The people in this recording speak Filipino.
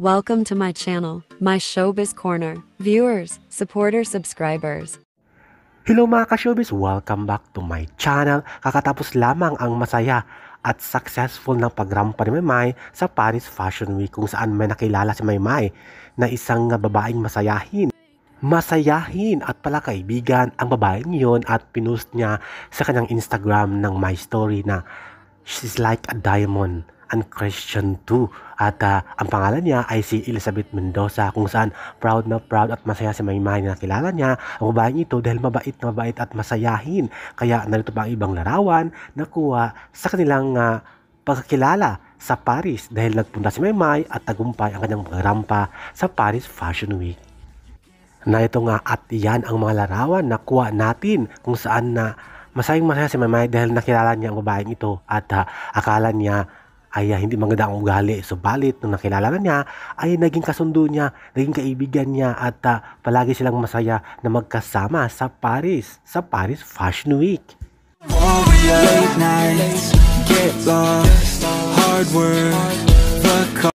Welcome to my channel, my showbiz corner. Viewers, supporters, subscribers. Hello mga ka-showbiz, welcome back to my channel. Kakatapos lamang ang masaya at successful ng pagrampa ni Maymay sa Paris Fashion Week kung saan may nakilala si Maymay na isang babaeng masayahin masayahin at pala kaibigan ang babaeng yon at pinost niya sa kanyang Instagram ng My Story na she's like a diamond and Christian too. At uh, ang pangalan niya ay si Elizabeth Mendoza kung saan proud na proud at masaya si Maymay na kilala niya ang babaeng ito dahil mabait na mabait at masayahin. Kaya narito pa ang ibang larawan na kuha sa kanilang uh, pagkakilala sa Paris dahil nagpunta si Maymay at tagumpay ang kanyang pagrampa sa Paris Fashion Week. Na ito nga at iyan ang mga larawan na kuha natin kung saan na masayang masaya si Maymay dahil nakilala niya ang babaeng ito at uh, akala niya ay uh, hindi maganda ang ugali. Subalit, so, nung nakilala na niya, ay naging kasundo niya, naging kaibigan niya at uh, palagi silang masaya na magkasama sa Paris, sa Paris Fashion Week. Late nights, get lost, hard work, the